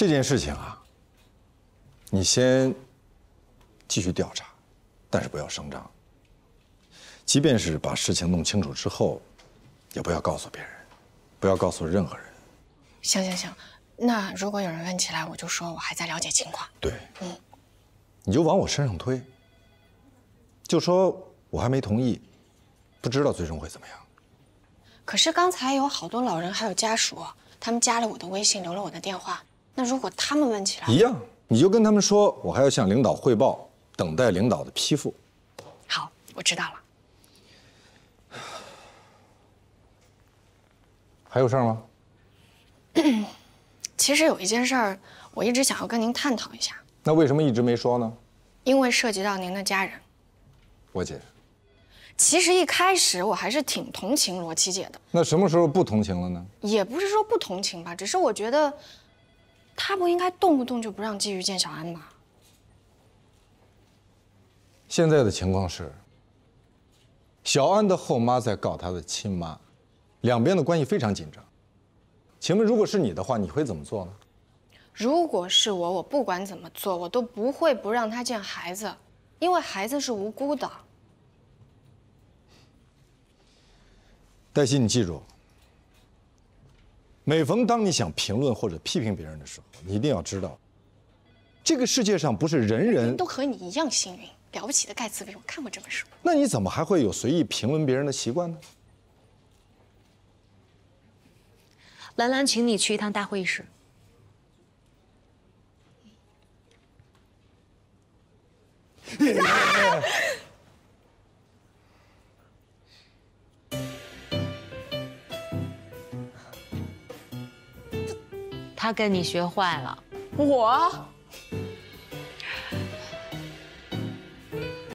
这件事情啊，你先继续调查，但是不要声张。即便是把事情弄清楚之后，也不要告诉别人，不要告诉任何人。行行行，那如果有人问起来，我就说我还在了解情况。对，嗯，你就往我身上推。就说我还没同意，不知道最终会怎么样。可是刚才有好多老人还有家属，他们加了我的微信，留了我的电话。那如果他们问起来，一样，你就跟他们说，我还要向领导汇报，等待领导的批复。好，我知道了。还有事儿吗？其实有一件事儿，我一直想要跟您探讨一下。那为什么一直没说呢？因为涉及到您的家人。我姐。其实一开始我还是挺同情罗琦姐的。那什么时候不同情了呢？也不是说不同情吧，只是我觉得。他不应该动不动就不让季钰见小安吗？现在的情况是，小安的后妈在告他的亲妈，两边的关系非常紧张。请问，如果是你的话，你会怎么做呢？如果是我，我不管怎么做，我都不会不让他见孩子，因为孩子是无辜的。黛西，你记住。每逢当你想评论或者批评别人的时候，你一定要知道，这个世界上不是人人都和你一样幸运。了不起的盖茨比，我看过这本书。那你怎么还会有随意评论别人的习惯呢？兰兰，请你去一趟大会议室。他跟你学坏了，我。